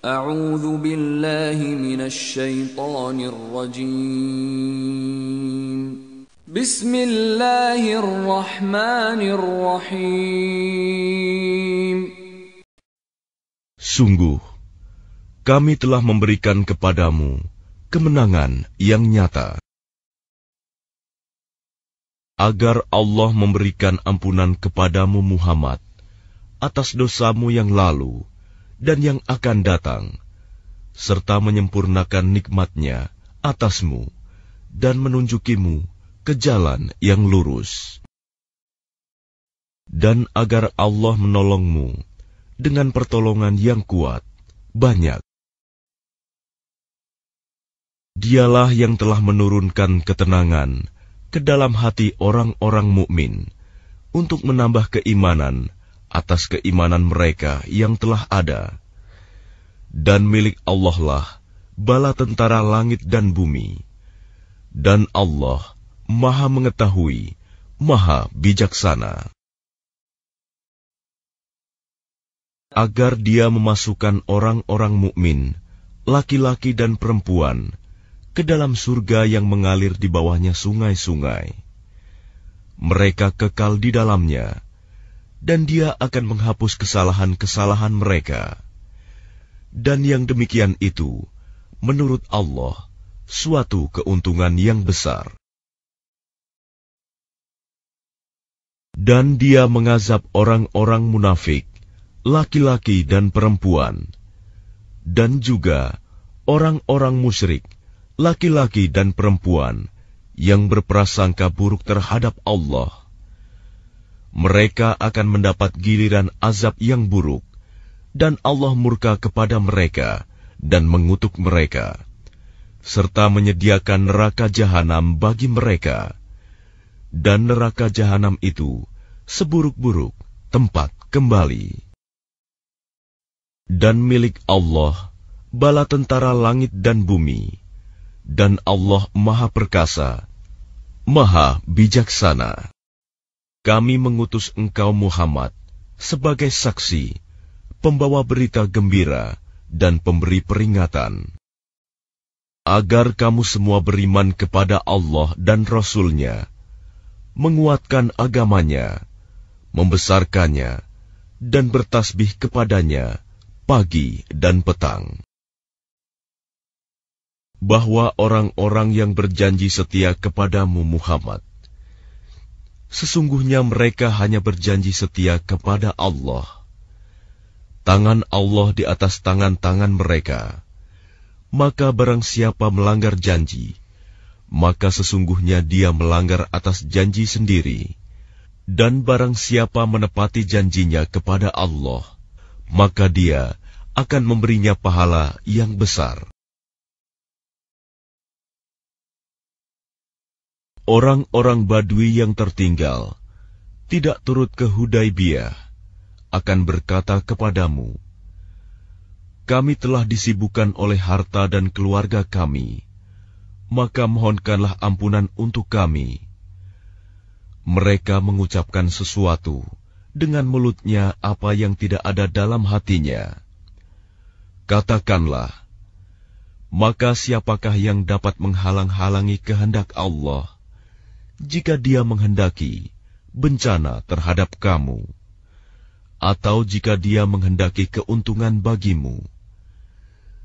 أعوذ بالله من الشيطان الرجيم بسم الله الرحمن الرحيم Sungguh, kami telah memberikan kepadamu kemenangan yang nyata. Agar Allah memberikan ampunan kepadamu Muhammad atas dosamu yang lalu, dan yang akan datang, serta menyempurnakan nikmatnya atasmu dan menunjukimu ke jalan yang lurus. Dan agar Allah menolongmu dengan pertolongan yang kuat, banyak. Dialah yang telah menurunkan ketenangan ke dalam hati orang-orang mukmin untuk menambah keimanan atas keimanan mereka yang telah ada. Dan milik Allah lah bala tentara langit dan bumi. Dan Allah maha mengetahui, maha bijaksana. Agar dia memasukkan orang-orang mukmin, laki-laki dan perempuan, ke dalam surga yang mengalir di bawahnya sungai-sungai. Mereka kekal di dalamnya dan Dia akan menghapus kesalahan-kesalahan mereka. Dan yang demikian itu, menurut Allah, suatu keuntungan yang besar. Dan Dia mengazab orang-orang munafik, laki-laki dan perempuan, dan juga orang-orang musyrik, laki-laki dan perempuan, yang berprasangka buruk terhadap Allah mereka akan mendapat giliran azab yang buruk, dan Allah murka kepada mereka dan mengutuk mereka, serta menyediakan neraka jahanam bagi mereka, dan neraka jahanam itu seburuk-buruk tempat kembali. Dan milik Allah bala tentara langit dan bumi, dan Allah Maha Perkasa, Maha Bijaksana. Kami mengutus engkau Muhammad sebagai saksi, pembawa berita gembira dan pemberi peringatan. Agar kamu semua beriman kepada Allah dan Rasulnya, menguatkan agamanya, membesarkannya, dan bertasbih kepadanya pagi dan petang. Bahwa orang-orang yang berjanji setia kepadamu Muhammad, Sesungguhnya mereka hanya berjanji setia kepada Allah. Tangan Allah di atas tangan-tangan mereka. Maka barang siapa melanggar janji, maka sesungguhnya dia melanggar atas janji sendiri. Dan barang siapa menepati janjinya kepada Allah, maka dia akan memberinya pahala yang besar. Orang-orang Badui yang tertinggal tidak turut ke Hudaibiyah akan berkata kepadamu, Kami telah disibukkan oleh harta dan keluarga kami, maka mohonkanlah ampunan untuk kami. Mereka mengucapkan sesuatu dengan mulutnya apa yang tidak ada dalam hatinya. Katakanlah, maka siapakah yang dapat menghalang-halangi kehendak Allah? jika dia menghendaki bencana terhadap kamu, atau jika dia menghendaki keuntungan bagimu.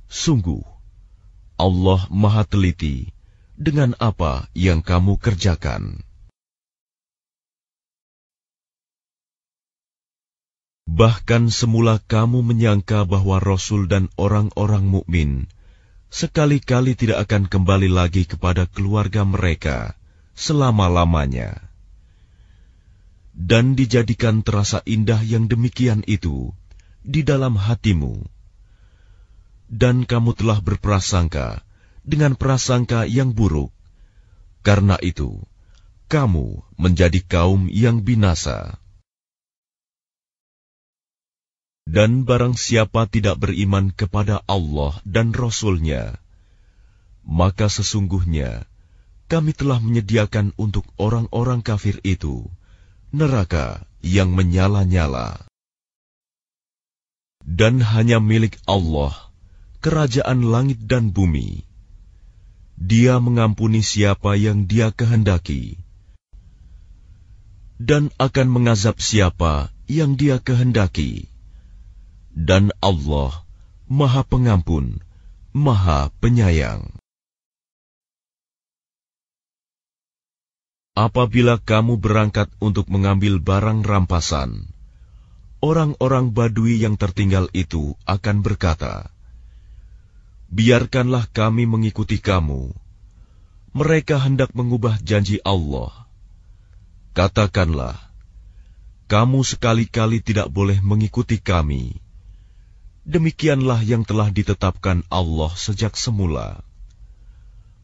Sungguh, Allah Maha Teliti dengan apa yang kamu kerjakan. Bahkan semula kamu menyangka bahwa Rasul dan orang-orang mukmin sekali-kali tidak akan kembali lagi kepada keluarga mereka selama-lamanya. Dan dijadikan terasa indah yang demikian itu di dalam hatimu. Dan kamu telah berprasangka dengan prasangka yang buruk. Karena itu, kamu menjadi kaum yang binasa. Dan barang siapa tidak beriman kepada Allah dan Rasul-Nya, maka sesungguhnya kami telah menyediakan untuk orang-orang kafir itu neraka yang menyala-nyala. Dan hanya milik Allah, kerajaan langit dan bumi. Dia mengampuni siapa yang dia kehendaki, dan akan mengazab siapa yang dia kehendaki. Dan Allah Maha Pengampun, Maha Penyayang. Apabila kamu berangkat untuk mengambil barang rampasan, orang-orang Badui yang tertinggal itu akan berkata, "Biarkanlah kami mengikuti kamu." Mereka hendak mengubah janji Allah. Katakanlah, "Kamu sekali-kali tidak boleh mengikuti kami." Demikianlah yang telah ditetapkan Allah sejak semula.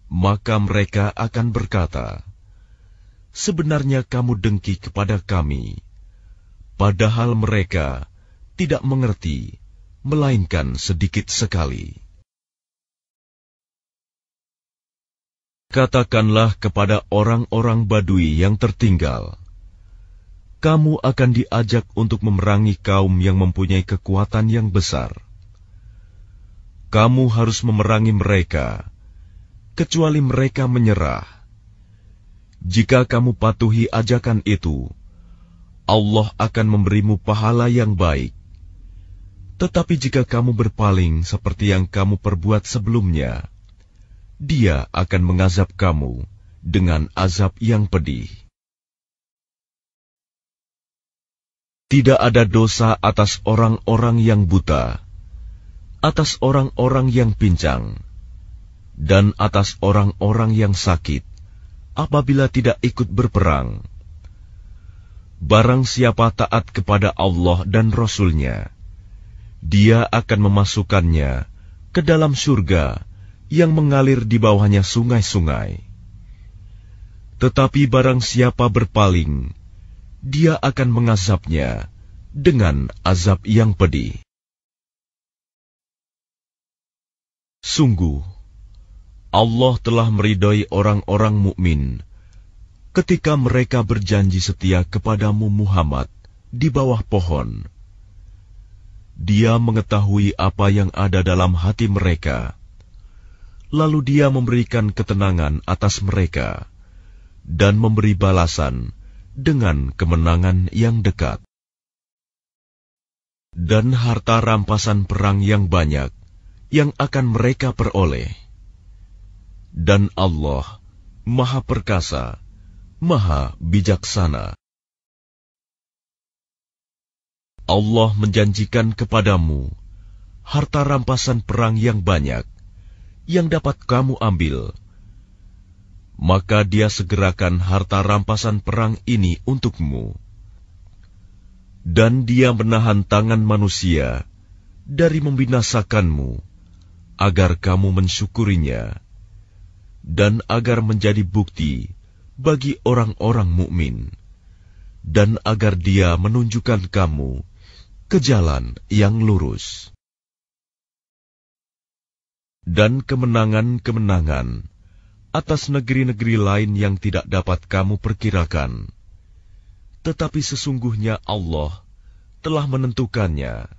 Maka mereka akan berkata, sebenarnya kamu dengki kepada kami, padahal mereka tidak mengerti, melainkan sedikit sekali. Katakanlah kepada orang-orang Badui yang tertinggal, kamu akan diajak untuk memerangi kaum yang mempunyai kekuatan yang besar. Kamu harus memerangi mereka, kecuali mereka menyerah jika kamu patuhi ajakan itu, Allah akan memberimu pahala yang baik. Tetapi jika kamu berpaling seperti yang kamu perbuat sebelumnya, Dia akan mengazab kamu dengan azab yang pedih. Tidak ada dosa atas orang-orang yang buta, atas orang-orang yang pincang, dan atas orang-orang yang sakit apabila tidak ikut berperang. Barang siapa taat kepada Allah dan Rasul-Nya, dia akan memasukkannya ke dalam surga yang mengalir di bawahnya sungai-sungai. Tetapi barang siapa berpaling, dia akan mengazabnya dengan azab yang pedih. Sungguh, Allah telah meridai orang-orang mukmin ketika mereka berjanji setia kepadamu Muhammad di bawah pohon. Dia mengetahui apa yang ada dalam hati mereka. Lalu dia memberikan ketenangan atas mereka dan memberi balasan dengan kemenangan yang dekat. Dan harta rampasan perang yang banyak yang akan mereka peroleh dan Allah Maha Perkasa, Maha Bijaksana. Allah menjanjikan kepadamu harta rampasan perang yang banyak yang dapat kamu ambil. Maka dia segerakan harta rampasan perang ini untukmu. Dan dia menahan tangan manusia dari membinasakanmu agar kamu mensyukurinya dan agar menjadi bukti bagi orang-orang mukmin, dan agar Dia menunjukkan kamu ke jalan yang lurus, dan kemenangan-kemenangan atas negeri-negeri lain yang tidak dapat kamu perkirakan, tetapi sesungguhnya Allah telah menentukannya,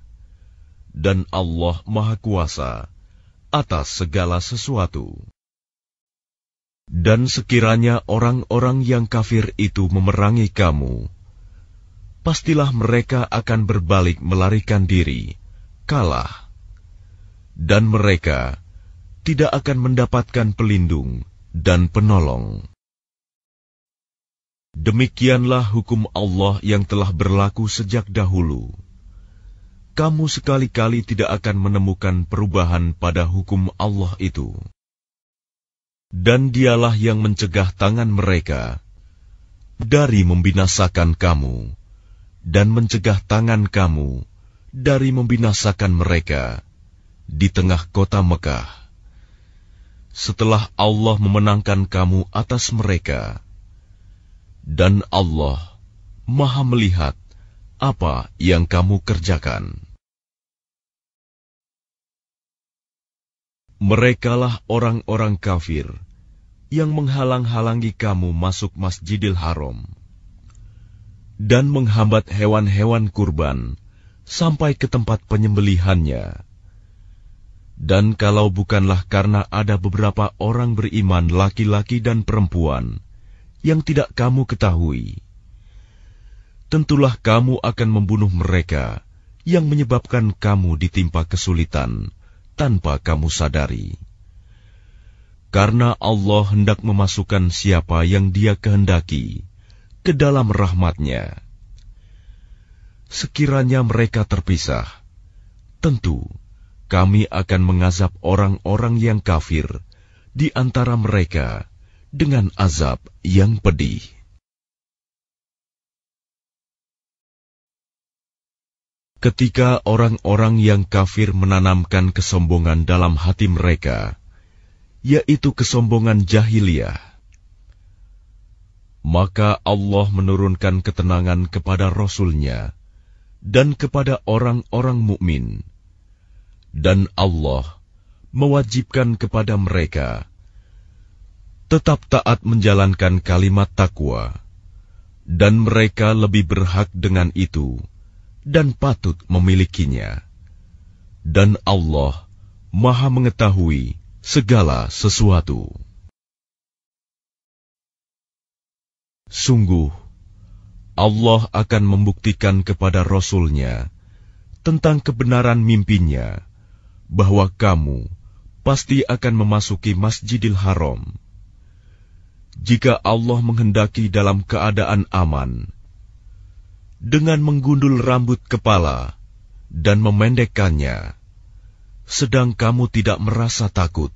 dan Allah Maha Kuasa atas segala sesuatu. Dan sekiranya orang-orang yang kafir itu memerangi kamu, pastilah mereka akan berbalik melarikan diri, kalah, dan mereka tidak akan mendapatkan pelindung dan penolong. Demikianlah hukum Allah yang telah berlaku sejak dahulu. Kamu sekali-kali tidak akan menemukan perubahan pada hukum Allah itu dan dialah yang mencegah tangan mereka dari membinasakan kamu, dan mencegah tangan kamu dari membinasakan mereka di tengah kota Mekah. Setelah Allah memenangkan kamu atas mereka, dan Allah Maha Melihat apa yang kamu kerjakan. Merekalah orang-orang kafir yang menghalang-halangi kamu masuk Masjidil Haram dan menghambat hewan-hewan kurban sampai ke tempat penyembelihannya. Dan kalau bukanlah karena ada beberapa orang beriman laki-laki dan perempuan yang tidak kamu ketahui, tentulah kamu akan membunuh mereka yang menyebabkan kamu ditimpa kesulitan tanpa kamu sadari. Karena Allah hendak memasukkan siapa yang dia kehendaki ke dalam rahmatnya. Sekiranya mereka terpisah, tentu kami akan mengazab orang-orang yang kafir di antara mereka dengan azab yang pedih. ketika orang-orang yang kafir menanamkan kesombongan dalam hati mereka, yaitu kesombongan jahiliyah. Maka Allah menurunkan ketenangan kepada Rasul-Nya dan kepada orang-orang mukmin, dan Allah mewajibkan kepada mereka tetap taat menjalankan kalimat takwa, dan mereka lebih berhak dengan itu dan patut memilikinya. Dan Allah Maha Mengetahui segala sesuatu. Sungguh, Allah akan membuktikan kepada Rasulnya tentang kebenaran mimpinya bahwa kamu pasti akan memasuki Masjidil Haram. Jika Allah menghendaki dalam keadaan aman, dengan menggundul rambut kepala dan memendekkannya, sedang kamu tidak merasa takut,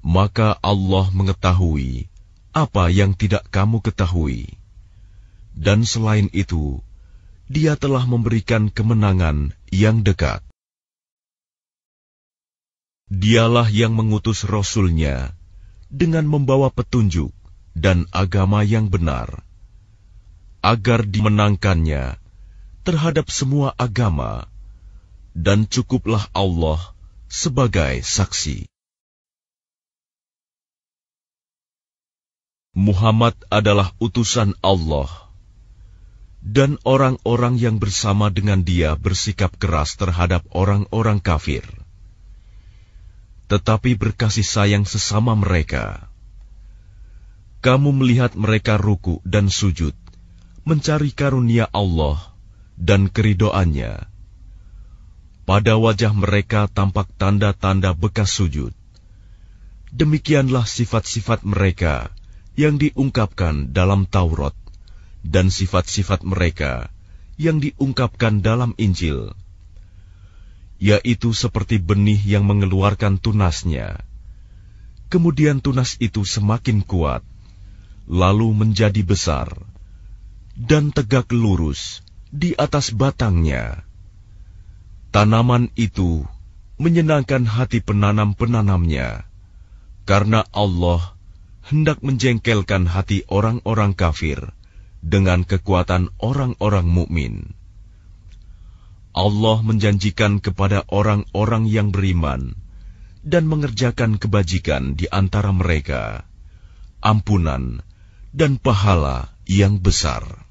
maka Allah mengetahui apa yang tidak kamu ketahui, dan selain itu, Dia telah memberikan kemenangan yang dekat. Dialah yang mengutus Rasulnya dengan membawa petunjuk dan agama yang benar agar dimenangkannya terhadap semua agama, dan cukuplah Allah sebagai saksi. Muhammad adalah utusan Allah, dan orang-orang yang bersama dengan dia bersikap keras terhadap orang-orang kafir, tetapi berkasih sayang sesama mereka. Kamu melihat mereka ruku dan sujud, mencari karunia Allah dan keridoannya. Pada wajah mereka tampak tanda-tanda bekas sujud. Demikianlah sifat-sifat mereka yang diungkapkan dalam Taurat dan sifat-sifat mereka yang diungkapkan dalam Injil, yaitu seperti benih yang mengeluarkan tunasnya. Kemudian tunas itu semakin kuat, lalu menjadi besar dan tegak lurus di atas batangnya. Tanaman itu menyenangkan hati penanam-penanamnya, karena Allah hendak menjengkelkan hati orang-orang kafir dengan kekuatan orang-orang mukmin. Allah menjanjikan kepada orang-orang yang beriman dan mengerjakan kebajikan di antara mereka, ampunan dan pahala yang besar.